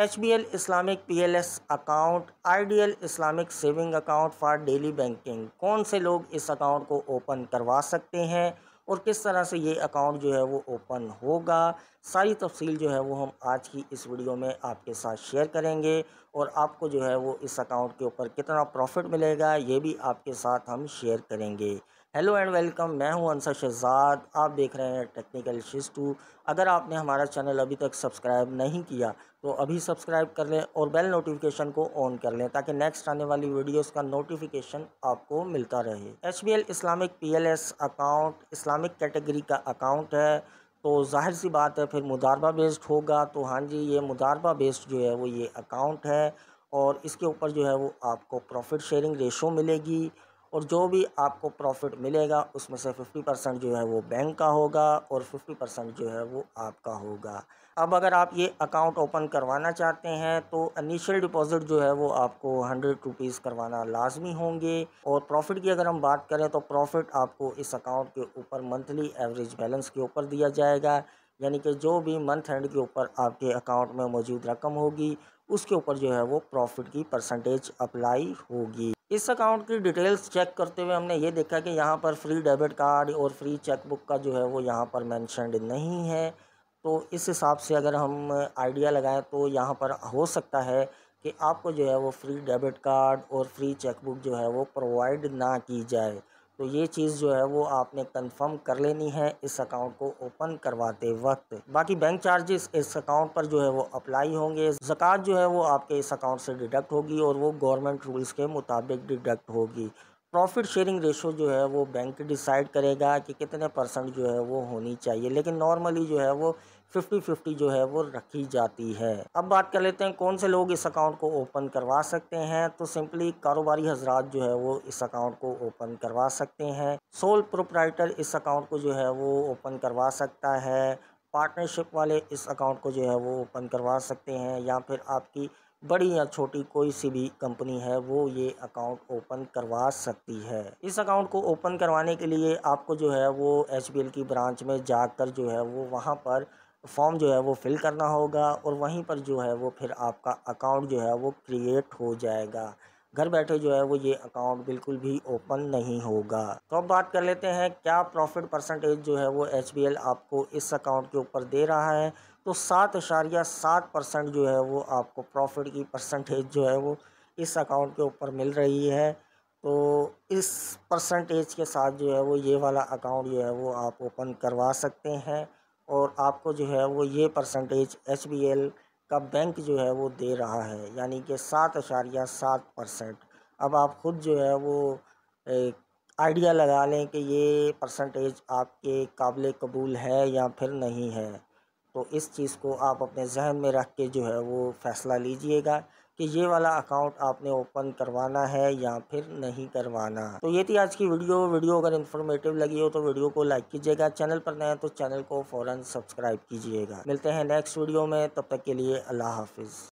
H B L Islamic P L S account ideal Islamic saving account for daily banking कौन से लोग इस account को open करवा सकते हैं और किस तरह से ये अकाउंट जो है वो ओपन होगा सारी तफसील जो है वो हम आज की इस वीडियो में आपके साथ शेयर करेंगे और आपको जो है वो इस अकाउंट के ऊपर कितना प्रॉफिट मिलेगा ये भी आपके साथ हम शेयर करेंगे हेलो एंड वेलकम मैं हूं अंसर शहजाद आप देख रहे हैं टेक्निकल शिज टू अगर आपने हमारा चैनल अभी तक सब्सक्राइब नहीं किया तो अभी सब्सक्राइब कर लें और बेल नोटिफिकेशन को ऑन कर लें ताकि नेक्स्ट आने वाली वीडियोस का नोटिफिकेशन आपको मिलता रहे H B L Islamic P L S account Islamic category का अकाउंट है तो जाहिर सी बात है फिर मुदारबा बेस्ड होगा तो हाँ जी ये मुदारबा बेस्ड जो है वो ये अकाउंट है और इसके ऊपर जो है वो आपको प्रॉफिट शेयरिंग रेशो मिलेगी और जो भी आपको प्रॉफिट मिलेगा उसमें से फिफ्टी परसेंट जो है वो बैंक का होगा और फिफ्टी परसेंट जो है वो आपका होगा अब अगर आप ये अकाउंट ओपन करवाना चाहते हैं तो इनिशियल डिपॉज़िट जो है वो आपको हंड्रेड रुपीज़ करवाना लाजमी होंगे और प्रॉफिट की अगर हम बात करें तो प्रॉफिट आपको इस अकाउंट के ऊपर मंथली एवरेज बैलेंस के ऊपर दिया जाएगा यानी कि जो भी मंथ एंड के ऊपर आपके अकाउंट में मौजूद रकम होगी उसके ऊपर जो है वो प्रॉफिट की परसेंटेज अप्लाई होगी इस अकाउंट की डिटेल्स चेक करते हुए हमने ये देखा कि यहाँ पर फ्री डेबिट कार्ड और फ्री चेकबुक का जो है वो यहाँ पर मैंशनड नहीं है तो इस हिसाब से अगर हम आइडिया लगाएं तो यहाँ पर हो सकता है कि आपको जो है वो फ्री डेबिट कार्ड और फ्री चेकबुक जो है वो प्रोवाइड ना की जाए तो ये चीज़ जो है वो आपने कंफर्म कर लेनी है इस अकाउंट को ओपन करवाते वक्त बाकी बैंक चार्जेस इस अकाउंट पर जो है वो अप्लाई होंगे जक़ात जो है वो आपके इस अकाउंट से डिडक्ट होगी और वो गवर्नमेंट रूल्स के मुताबिक डिडक्ट होगी प्रॉफिट शेयरिंग रेशो जो है वो बैंक डिसाइड करेगा कि कितने परसेंट जो है वो होनी चाहिए लेकिन नॉर्मली जो है वो फिफ्टी फिफ्टी जो है वो रखी जाती है अब बात कर लेते हैं कौन से लोग इस अकाउंट को ओपन करवा सकते हैं तो सिंपली कारोबारी हजरात जो है वो इस अकाउंट को ओपन करवा सकते हैं सोल प्रोपराइटर इस अकाउंट को जो है वो ओपन करवा सकता है पार्टनरशिप वाले इस अकाउंट को जो है वो ओपन करवा सकते हैं या फिर आपकी बड़ी या छोटी कोई सी भी कंपनी है वो ये अकाउंट ओपन करवा सकती है इस अकाउंट को ओपन करवाने के लिए आपको जो है वो एच की ब्रांच में जाकर जो है वो वहाँ पर फॉर्म जो है वो फिल करना होगा और वहीं पर जो है वो फिर आपका अकाउंट जो है वो क्रिएट हो जाएगा घर बैठे जो है वो ये अकाउंट बिल्कुल भी ओपन नहीं होगा तो अब बात कर लेते हैं क्या प्रॉफिट परसेंटेज जो है वो एच आपको इस अकाउंट के ऊपर दे रहा है तो सात इशारिया सात परसेंट जो है वो आपको प्रॉफिट की परसेंटेज जो है वो इस अकाउंट के ऊपर मिल रही है तो इस परसेंटेज के साथ जो है वो ये वाला अकाउंट जो है वो आप ओपन करवा सकते हैं और आपको जो है वो ये परसेंटेज एच बी एल का बैंक जो है वो दे रहा है यानी कि सात अशारिया सात परसेंट अब आप ख़ुद जो है वो आइडिया लगा लें कि ये परसेंटेज आपके काबिल कबूल है या फिर नहीं है तो इस चीज़ को आप अपने जहन में रख के जो है वो फ़ैसला लीजिएगा कि ये वाला अकाउंट आपने ओपन करवाना है या फिर नहीं करवाना तो ये थी आज की वीडियो वीडियो अगर इन्फॉर्मेटिव लगी हो तो वीडियो को लाइक कीजिएगा चैनल पर नए तो चैनल को फ़ौरन सब्सक्राइब कीजिएगा मिलते हैं नेक्स्ट वीडियो में तब तक के लिए अल्लाह हाफिज़